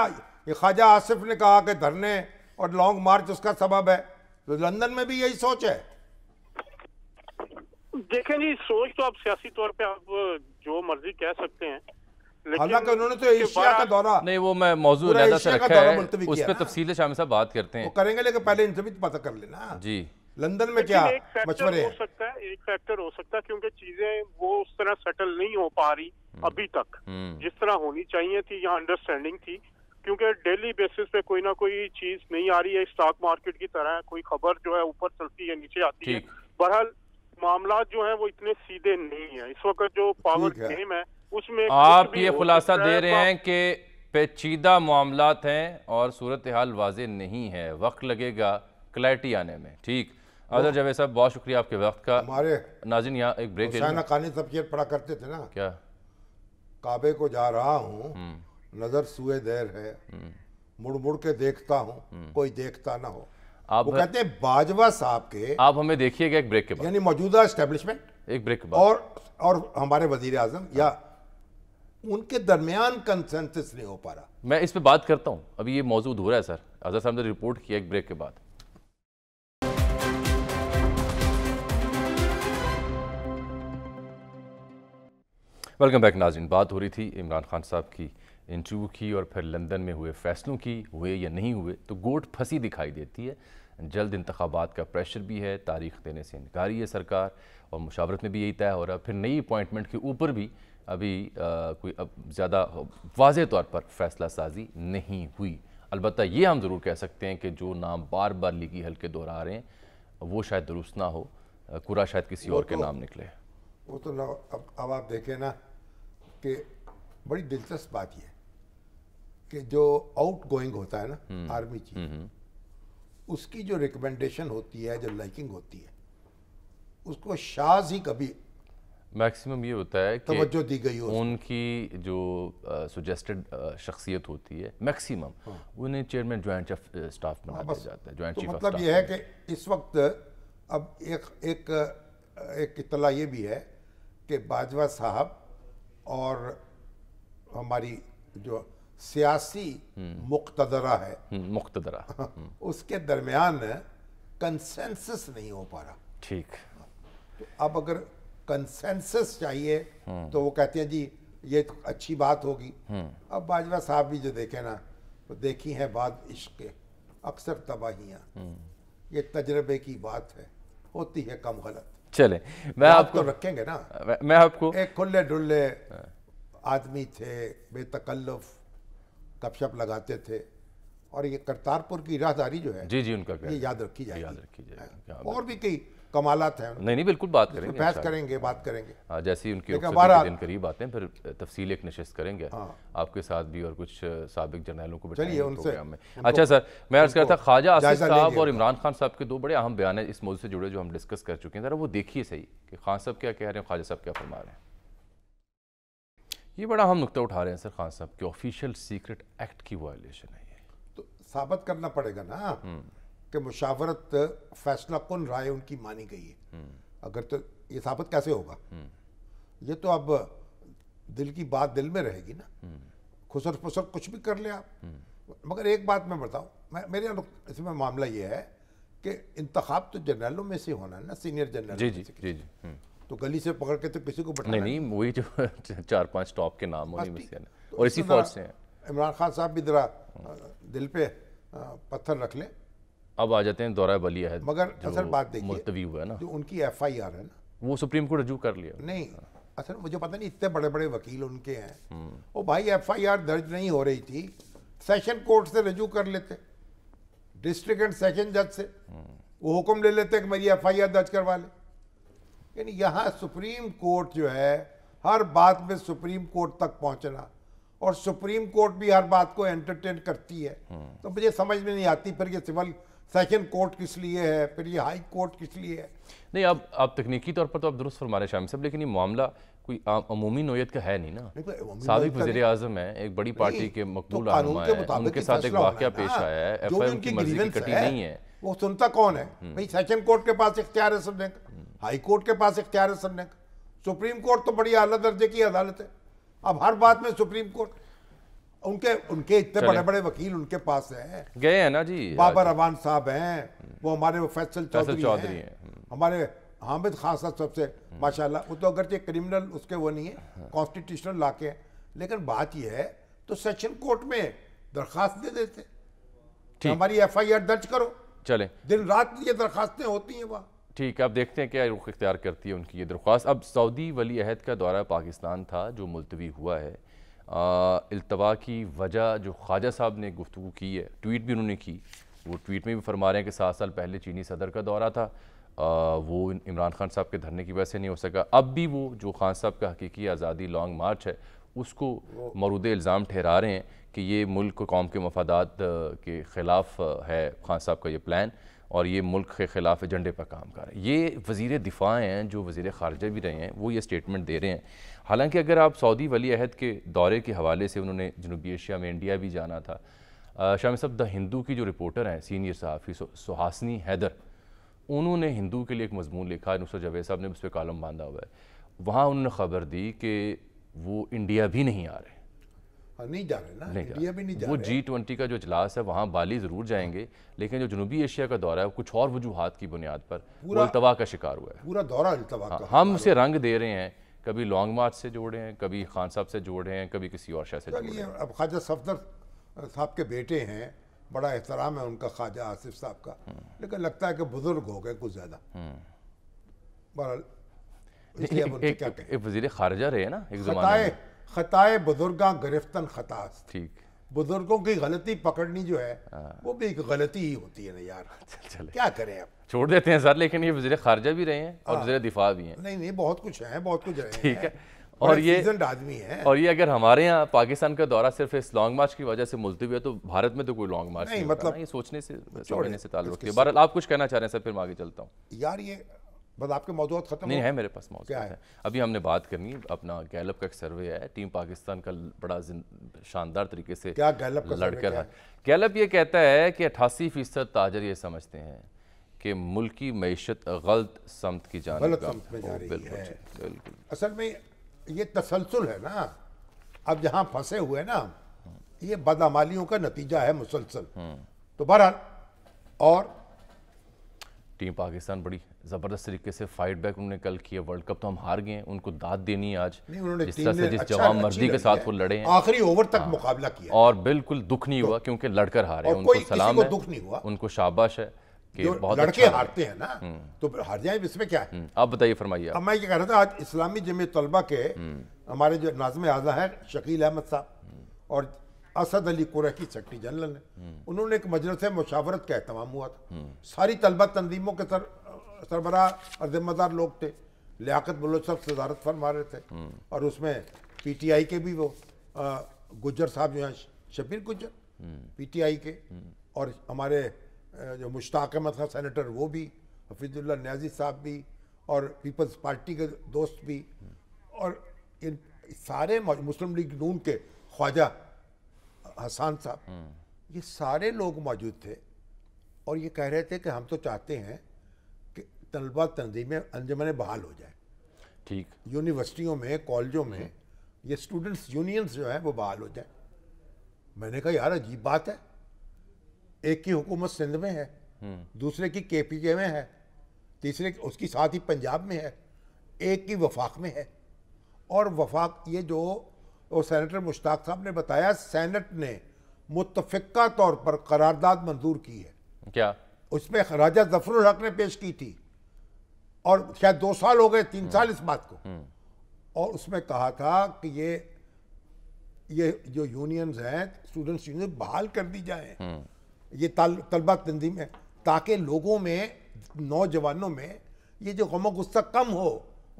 ये ख्वाजा आसिफ ने कहा कि धरने और लॉन्ग मार्च उसका सबब है तो लंदन में भी यही सोच है देखें जी सोच तो आप सियासी तौर पे आप जो मर्जी कह सकते हैं हालांकि उन्होंने तो एशिया का दौरा नहीं वो मैं मौजूद उस पर साहब बात करते हैं वो करेंगे लेकिन पहले पता कर लेना जी लंदन में क्या मशवरे हो सकता है एक फैक्टर हो सकता है क्योंकि चीजें वो उस तरह सेटल नहीं हो पा रही हम्म। अभी तक हम्म। जिस तरह होनी चाहिए थी या अंडरस्टैंडिंग थी क्योंकि डेली बेसिस पे कोई ना कोई चीज नहीं आ रही है स्टॉक मार्केट की तरह कोई खबर जो है ऊपर चलती है नीचे आती है बहरहाल मामला जो है वो इतने सीधे नहीं है इस वक्त जो पावर गेम है उसमें आप ये खुलासा दे तो रहे हैं कि पेचीदा मामला हैं और सूरत हाल वाज नहीं है वक्त लगेगा क्लैरिटी आने में ठीक अदर जावेद साहब बहुत शुक्रिया आपके वक्त का हमारे नाजिन यहाँ एक ब्रेक कानी सब पढ़ा करते थे ना क्या काबे को जा रहा हूँ हम्म। नजर सुए देर है मुड़ मुड़ के देखता हूँ कोई देखता ना हो आप वो कहते हैं बाजवा साहब के आप हमें देखिएगा एक ब्रेक के बाद यानी मौजूदा स्टेब्लिशमेंट एक ब्रेक के बाद और और हमारे वजीर आजम या उनके दरमियान कंसेंसस नहीं हो पा रहा मैं इस पर बात करता हूँ अभी ये मौजूद हो रहा है सर अजहर साहब ने रिपोर्ट किया एक ब्रेक के बाद वेलकम बैक नाजिन बात हो रही थी इमरान खान साहब की इंटरव्यू की और फिर लंदन में हुए फैसलों की हुए या नहीं हुए तो गोट फंसी दिखाई देती है जल्द इंतबात का प्रेशर भी है तारीख देने से इनकारी है सरकार और मुशावरत में भी यही तय हो रहा है फिर नई अपॉइंटमेंट के ऊपर भी अभी आ, कोई अब ज़्यादा वाज तौर पर फैसला साजी नहीं हुई अलबत् ये हम ज़रूर कह सकते हैं कि जो नाम बार बार लीगी हल्के दोहरा रहे हैं वो शायद दुरुस्त ना हो कुरा शायद किसी और के तो नाम निकले वो तो अब अब आप देखें ना कि बड़ी दिलचस्प बात यह कि जो आउट गोइंग होता है ना आर्मी हम्म। चीफ हम्म, हम्म। उसकी जो रिकमेंडेशन होती है जो लाइकिंग होती है उसको शाज ही कभी मैक्सिमम ये होता है कि तो दी गई हो उनकी जो सुजेस्टेड शख्सियत होती है मैक्सिमम हाँ। उन्हें चेयरमैन ज्वाइंट चीफ स्टाफ बना दिया जाता है ज्वाइंट तो चीफ मतलब ये है कि इस वक्त अब एक एक एक इतला ये भी है कि बाजवा साहब और हमारी जो सियासी मुक्तदरा है हम्म, मुक्तदरा हम्म। उसके दरमियान कंसेंसस नहीं हो पा रहा ठीक तो अब अगर कंसेंसस चाहिए हम्म। तो वो कहते हैं जी ये तो अच्छी बात होगी अब बाजवा साहब भी जो देखे ना तो देखी है बाद इश्क के अक्सर तबाहियाँ ये तजर्बे की बात है होती है कम गलत चले मैं आपको तो रखेंगे ना मैं आपको एक खुले डुल्ले हाँ। आदमी थे बेतकल्लफ़ गपशप लगाते थे और ये करतारपुर की राहदारी जो है जी जी उनका ये याद रखी जाएगी याद रखी जाएगी हाँ। और भी कई कमालत हैं नहीं नहीं बिल्कुल बात करेंगे बहस अच्छा। करेंगे बात करेंगे हाँ जैसे ही उनकी दिन करीब आते हैं फिर तफसील एक नशस्त करेंगे हाँ। आपके साथ भी और कुछ सबक जर्नैलों को चलिए तो उनसे अच्छा सर मैं अर्ज करता ख्वाजा आसिफ साहब और इमरान खान साहब के दो बड़े अहम बयान हैं इस मौजूद से जुड़े जो हम डिस्कस कर चुके हैं ज़रा वो देखिए सही कि खान साहब क्या कह रहे हैं ख्वाजा साहब क्या फरमा रहे हैं ये बड़ा हम नुकता उठा रहे हैं सर खान साहब कि ऑफिशियल सीक्रेट एक्ट की वायलेशन है ये तो साबित करना पड़ेगा ना हम्म। कि मुशावरत फैसला कौन राय उनकी मानी गई है हम्म। अगर तो ये साबित कैसे होगा हम्म। ये तो अब दिल की बात दिल में रहेगी ना खुसर फुसर कुछ भी कर ले आप मगर एक बात मैं बताऊँ मैं मेरे इसमें मामला ये है कि इंतखब तो जनरलों में से होना है ना सीनियर जनरल जी जी जी तो गली से पकड़ के तो किसी को बैठा नहीं नहीं वही जो चार पांच टॉप के नाम उन्हीं में से और इसी फौज से इमरान खान साहब भी जरा दिल पे पत्थर रख लें अब आ जाते हैं दौरा बलिया है मगर असल बात देखिए मुलतवी हुआ है ना जो उनकी एफ आई आर है ना वो सुप्रीम कोर्ट रजू कर लिया नहीं असल मुझे पता नहीं इतने बड़े बड़े वकील उनके हैं हम्म। वो भाई एफ आई आर दर्ज नहीं हो रही थी सेशन कोर्ट से रजू कर लेते डिस्ट्रिक्ट एंड सेशन जज से हम्म। वो हुक्म ले लेते कि मेरी एफ आई आर दर्ज करवा ले यानी यहाँ सुप्रीम कोर्ट जो है हर बात में सुप्रीम कोर्ट तक पहुँचना और सुप्रीम कोर्ट भी हर बात को एंटरटेन करती है हम्म। तो मुझे समझ में नहीं आती फिर ये सिविल सेशन कोर्ट किस लिए है फिर ये हाई कोर्ट किस लिए है नहीं अब आप तकनीकी तौर पर तो आप दुरुस्त फरमा रहे शामिल साहब लेकिन ये मामला कोई अमूमी नोयत का है नहीं ना सबक वजी अजम है एक बड़ी पार्टी के तो मकबूल उनके साथ एक वाक्य पेश हाँ, आया है नहीं है वो सुनता कौन है हम्म। भाई सेशन कोर्ट के पास इख्तियार है सुनने का कोर्ट के पास इख्तियार है सुनने का सुप्रीम कोर्ट तो बड़ी अला दर्जे की अदालत है अब हर बात में सुप्रीम कोर्ट उनके उनके इतने बड़े बड़े वकील उनके पास हैं गए हैं ना जी बाबर अवान साहब हैं वो हमारे वो फैसल चौधरी हैं हम्म। हमारे हामिद खान साहब सबसे माशाल्लाह वो तो अगरचे क्रिमिनल उसके वो नहीं है हाँ। कॉन्स्टिट्यूशनल ला के लेकिन बात यह है तो सेशन कोर्ट में दरखास्त दे देते हमारी एफ आई आर दर्ज करो चले दिन रात ये दरखास्तें होती हैं वहाँ ठीक अब देखते हैं क्या रुख इख्तियार करती है उनकी ये दरख्वास्त अब सऊदी वली अहद का दौरा पाकिस्तान था जो मुलतवी हुआ है अल्तवा की वजह जो ख्वाजा साहब ने गुफ्तु की है ट्वीट भी उन्होंने की वो ट्वीट में भी फरमा रहे हैं कि सात साल पहले चीनी सदर का दौरा था आ, वो इमरान खान साहब के धरने की वजह से नहीं हो सका अब भी वो जो खान साहब का हकीकी आज़ादी लॉन्ग मार्च है उसको मरूद इल्ज़ाम ठहरा रहे हैं कि ये मुल्क कौम के मफादात के ख़िलाफ़ है खान साहब का ये प्लान और ये मुल्क के ख़िलाफ़ एजेंडे पर काम कर रहे हैं ये वज़ी दिफ़ा हैं जो वज़ी ख़ारजा भी रहे हैं वो ये स्टेटमेंट दे रहे हैं हालांकि अगर आप सऊदी वली अहद के दौरे के हवाले से उन्होंने जनूबी एशिया में इंडिया भी जाना था शाम सब द हिंदू की जो रिपोर्टर हैं सीनियर सहाफ़ी सुहासनी हैदर उन्होंने हिंदू के लिए एक मजमून लिखा नुसर जवेद साहब ने उस पर कॉलम बांधा हुआ है वहाँ उन्होंने ख़बर दी कि वो इंडिया भी नहीं आ रहे हाँ, नहीं जा रहे ना इंडिया भी नहीं जा वो जी ट्वेंटी का जो इजलास है वहाँ बाली ज़रूर जाएंगे लेकिन जो जनूबी एशिया का दौरा है वो कुछ और वजूहत की बुनियाद पर पूरा अल्तवा का शिकार हुआ है पूरा दौरा अल्तवा हाँ, का हम उसे रंग दे रहे हैं कभी लॉन्ग मार्च से जोड़े हैं कभी खान साहब से जोड़े हैं कभी किसी और शाह से जोड़े हैं अब ख्वाजा सफदर साहब के बेटे हैं बड़ा एहतराम है उनका ख्वाजा आसिफ साहब का हम्म। लेकिन लगता है कि बुजुर्ग हो गए कुछ ज़्यादा हम्म। एक वजीर खारजा रहे ना एक जमाने खताए बुजुर्गा गिरफ्तन खतास ठीक बुजुर्गों की गलती पकड़नी जो है आ, हाँ। वो भी एक गलती ही होती है ना यार चल चले क्या करें अब छोड़ देते हैं सर लेकिन ये वजी खारजा भी रहे हैं और हाँ। वजी दिफा भी हैं नहीं नहीं बहुत कुछ है बहुत कुछ ठीक है और ये आदमी है और ये अगर हमारे यहाँ पाकिस्तान का दौरा सिर्फ इस लॉन्ग मार्च की वजह से मुलतवी है तो भारत में तो कोई लॉन्ग मार्च नहीं, नहीं मतलब ये सोचने से समझने से ताल्लुक है बहरहाल आप कुछ कहना चाह रहे हैं सर फिर मैं आगे चलता हूँ यार ये बस मतलब आपके मौजूद खत्म नहीं है मेरे पास मौजूद क्या है? है अभी हमने बात करनी अपना गैलप का एक सर्वे है टीम पाकिस्तान का बड़ा शानदार तरीके से क्या गैलप का लड़कर है गैलप ये कहता है कि अट्ठासी फीसद ताजर ये समझते हैं कि मुल्की मीशत गलत समत की जान गलत बिल्कुल बिल्कुल असल में ये तसलसल है ना अब जहाँ फंसे हुए ना ये बदामालियों का नतीजा है मुसलसल हम्म। तो बहरहाल और टीम पाकिस्तान बड़ी ज़बरदस्त तरीके से फाइट बैक उन्होंने कल किया वर्ल्ड कप तो हम हार गए उनको दाद देनी है आज जिस तरह से जिस अच्छा जवाब मर्जी के साथ वो लड़े हैं आखिरी ओवर तक हाँ। मुकाबला किया और बिल्कुल दुख नहीं तो- हुआ क्योंकि लड़कर हारे उनको सलाम है दुख नहीं हुआ उनको शाबाश है कि बहुत लड़के अच्छा हारते हैं ना हम्म। तो हार जाए इसमें क्या है हम्म। आप बताइए फरमाइए अब मैं ये कह रहा था आज इस्लामी जमे तलबा के हम्म। हमारे जो नाजम आजा है शकील अहमद साहब और असद अली कुरा की सेक्रेटरी जनरल ने उन्होंने एक मजलस मुशावरत का अहतमाम हुआ था सारी तलबा तनजीमों के सर सरबराह और जिम्मेदार लोग थे लियाकत बलोच साहब सदारत फरमा रहे थे और उसमें पी टी आई के भी वो गुजर साहब जो हैं शबीर गुजर पी टी आई के और हमारे जो मुश्ताक अहमद खान सैनिटर वो भी हफीजुल्ला न्याजी साहब भी और पीपल्स पार्टी के दोस्त भी और इन सारे मुस्लिम लीग नून के ख्वाजा हसान साहब ये सारे लोग मौजूद थे और ये कह रहे थे कि हम तो चाहते हैं कि तलबा तंजीमें अंजमन बहाल हो जाए ठीक यूनिवर्सिटियों में कॉलेजों में ये स्टूडेंट्स यूनियंस जो हैं वो बहाल हो जाए मैंने कहा यार अजीब बात है एक की हुकूमत सिंध में है हम्म। दूसरे की के पी के में है तीसरे की उसकी साथ ही पंजाब में है एक की वफाक में है और वफाक ये जो वो सैनटर मुश्ताक साहब ने बताया सैनट ने मुतफ़ा तौर पर करारदाद मंजूर की है क्या उसमें राजा जफरुल हक ने पेश की थी और शायद दो साल हो गए तीन हम्म। साल इस बात को हम्म। और उसमें कहा था कि ये ये जो यूनियंस हैं स्टूडेंट्स यूनियन बहाल कर दी जाए हम्म। ये तलबा तंजीम है ताकि लोगों में नौजवानों में ये जो गमो गुस्सा कम हो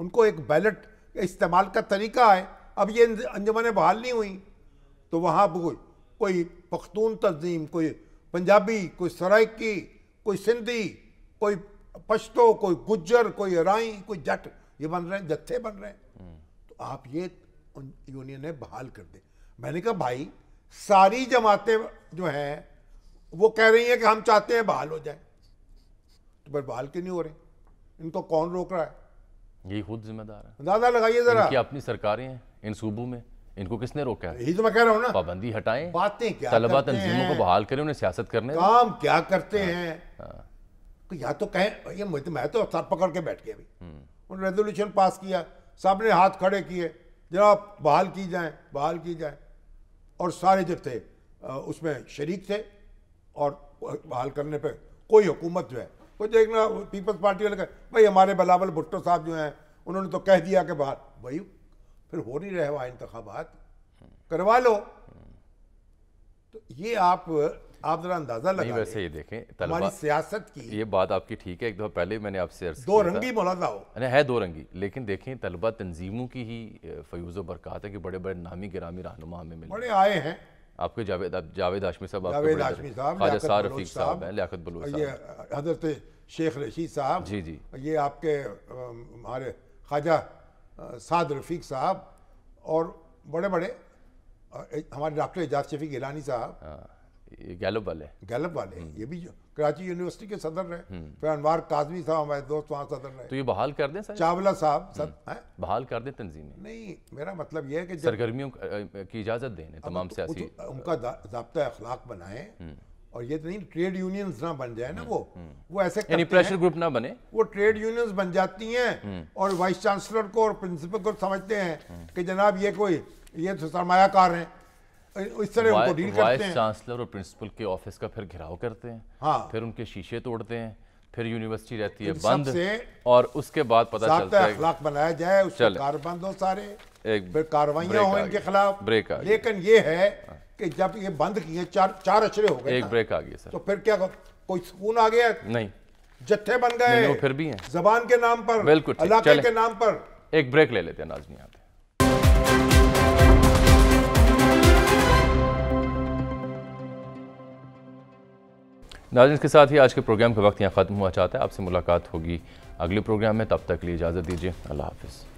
उनको एक बैलेट इस्तेमाल का तरीका है अब ये अंजमन बहाल नहीं हुई तो वहाँ कोई कोई पख्तून तंजीम कोई पंजाबी कोई सराइकी कोई सिंधी कोई पश्तो कोई गुज्जर कोई राई कोई जट ये बन रहे हैं जत्थे बन रहे हैं तो आप ये यूनियन ने बहाल कर दे मैंने कहा भाई सारी जमातें जो हैं वो कह रही हैं कि हम चाहते हैं बहाल हो जाए तो फिर बहाल क्यों नहीं हो रहे इनको कौन रोक रहा है ये खुद जिम्मेदार है दादा लगाइए जरा कि अपनी सरकारें हैं इन सूबों में इनको किसने रोका है यही तो मैं कह रहा हूँ ना पाबंदी हटाएं बातें क्या तलबा तंजीमों को बहाल करें उन्हें सियासत करने काम क्या करते हाँ। हैं हाँ। तो या तो कहें ये मुझे मैं तो सर पकड़ के बैठ गया अभी उन रेजोल्यूशन पास किया सब ने हाथ खड़े किए जरा बहाल की जाए बहाल की जाए और सारे जो थे उसमें शरीक थे और बहाल करने पर कोई हुकूमत जो है वो देखना पीपल्स पार्टी वाले भाई हमारे बलावल भुट्टो साहब जो हैं उन्होंने तो कह दिया कि बात भाई फिर हो नहीं रहे वहाँ इंतबात करवा लो तो ये आप आप जरा अंदाजा लगा वैसे ये देखें हमारी सियासत की ये बात आपकी ठीक है एक दो पहले मैंने आपसे दो रंगी मुलाजा हो है दो रंगी लेकिन देखें तलबा तंजीमों की ही फयूज़ बरकत है कि बड़े बड़े नामी गिरामी रहनुमा हमें मिले बड़े आए हैं आपके जावेद जावेद हाशमी साहब जावेद हाशमी साहब खाजा सार रफीक साहब हैं लियाकत बलूच ये हजरत शेख रशीद साहब जी जी ये आपके हमारे खाजा साद रफीक साहब और बड़े बड़े हमारे डॉक्टर एजाज शफीक गिलानी साहब हाँ। गैलप वाले गैलप वाले हम्म। ये भी कराची यूनिवर्सिटी के सदर रहे हम्म। फिर अनवर काजमी साहब हमारे दोस्त वहाँ सदर रहे तो ये बहाल कर दें सर चावला साहब हम्म। सद बहाल कर दें तंजीम नहीं मेरा मतलब यह है कि सरगर्मियों की इजाज़त देने तो तमाम सियासी उनका जबता अखलाक बनाए और ये तो नहीं ट्रेड यूनियंस ना बन जाए ना वो वो ऐसे यानी प्रेशर ग्रुप ना बने वो ट्रेड यूनियंस बन जाती हैं और वाइस चांसलर को और प्रिंसिपल को समझते हैं कि जनाब ये कोई ये तो सरमाकार हैं इस तरह उनको डील करते हैं चांसलर और प्रिंसिपल के ऑफिस का फिर घिराव करते हैं हाँ। फिर उनके शीशे तोड़ते हैं फिर यूनिवर्सिटी रहती है बंद और उसके बाद पता चलता है अखलाक बनाया जाए उसके कार बंद हो सारे फिर कार्रवाइयां हो इनके खिलाफ ब्रेक आ लेकिन ये है कि जब ये बंद किए चार चार अचरे हो गए एक ब्रेक आ गया सर तो फिर क्या कोई सुकून आ गया नहीं जत्थे बन गए फिर भी हैं जबान के नाम पर बिल्कुल के नाम पर एक ब्रेक ले लेते हैं नाजमी आप नाजन के साथ ही आज के प्रोग्राम का वक्त यहाँ ख़त्म हुआ चाहता है आपसे मुलाकात होगी अगले प्रोग्राम में तब तक लिए इजाज़त दीजिए अल्लाह हाफिज़